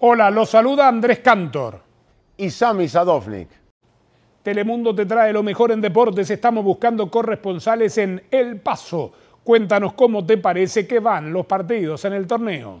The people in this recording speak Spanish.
Hola, los saluda Andrés Cantor. Y Sami Sadovnik. Telemundo te trae lo mejor en deportes. Estamos buscando corresponsales en El Paso. Cuéntanos cómo te parece que van los partidos en el torneo.